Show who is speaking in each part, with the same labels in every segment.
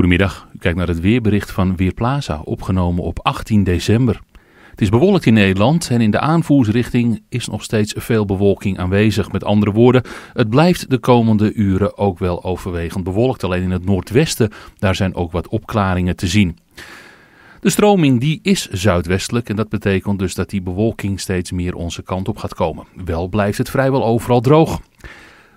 Speaker 1: Goedemiddag, u kijkt naar het weerbericht van Weerplaza, opgenomen op 18 december. Het is bewolkt in Nederland en in de aanvoersrichting is nog steeds veel bewolking aanwezig. Met andere woorden, het blijft de komende uren ook wel overwegend bewolkt. Alleen in het noordwesten, daar zijn ook wat opklaringen te zien. De stroming die is zuidwestelijk en dat betekent dus dat die bewolking steeds meer onze kant op gaat komen. Wel blijft het vrijwel overal droog.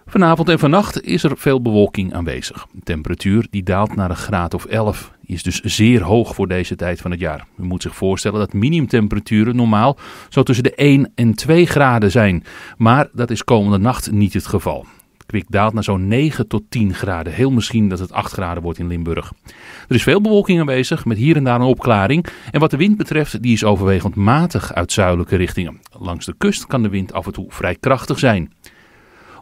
Speaker 1: Vanavond en vannacht is er veel bewolking aanwezig. De temperatuur die daalt naar een graad of 11. is dus zeer hoog voor deze tijd van het jaar. U moet zich voorstellen dat minimumtemperaturen normaal zo tussen de 1 en 2 graden zijn. Maar dat is komende nacht niet het geval. Kwik daalt naar zo'n 9 tot 10 graden. Heel misschien dat het 8 graden wordt in Limburg. Er is veel bewolking aanwezig, met hier en daar een opklaring. En wat de wind betreft, die is overwegend matig uit zuidelijke richtingen. Langs de kust kan de wind af en toe vrij krachtig zijn.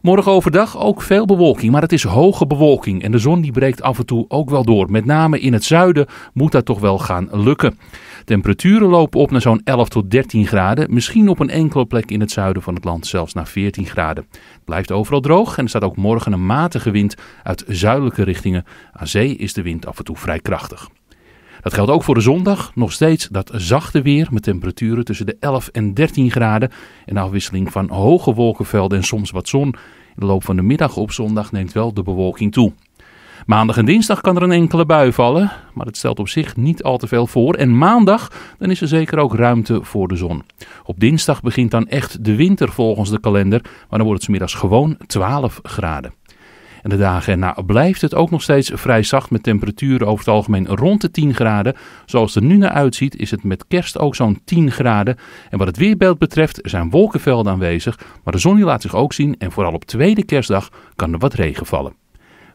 Speaker 1: Morgen overdag ook veel bewolking, maar het is hoge bewolking en de zon die breekt af en toe ook wel door. Met name in het zuiden moet dat toch wel gaan lukken. Temperaturen lopen op naar zo'n 11 tot 13 graden, misschien op een enkele plek in het zuiden van het land zelfs naar 14 graden. Het blijft overal droog en er staat ook morgen een matige wind uit zuidelijke richtingen. Aan zee is de wind af en toe vrij krachtig. Dat geldt ook voor de zondag. Nog steeds dat zachte weer met temperaturen tussen de 11 en 13 graden. En afwisseling van hoge wolkenvelden en soms wat zon. In de loop van de middag op zondag neemt wel de bewolking toe. Maandag en dinsdag kan er een enkele bui vallen, maar dat stelt op zich niet al te veel voor. En maandag, dan is er zeker ook ruimte voor de zon. Op dinsdag begint dan echt de winter volgens de kalender, maar dan wordt het middags gewoon 12 graden. En de dagen erna blijft het ook nog steeds vrij zacht met temperaturen over het algemeen rond de 10 graden. Zoals het er nu naar uitziet is het met kerst ook zo'n 10 graden. En wat het weerbeeld betreft zijn wolkenvelden aanwezig, maar de zon laat zich ook zien en vooral op tweede kerstdag kan er wat regen vallen.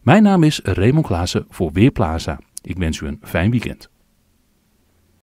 Speaker 1: Mijn naam is Raymond Klaassen voor Weerplaza. Ik wens u een fijn weekend.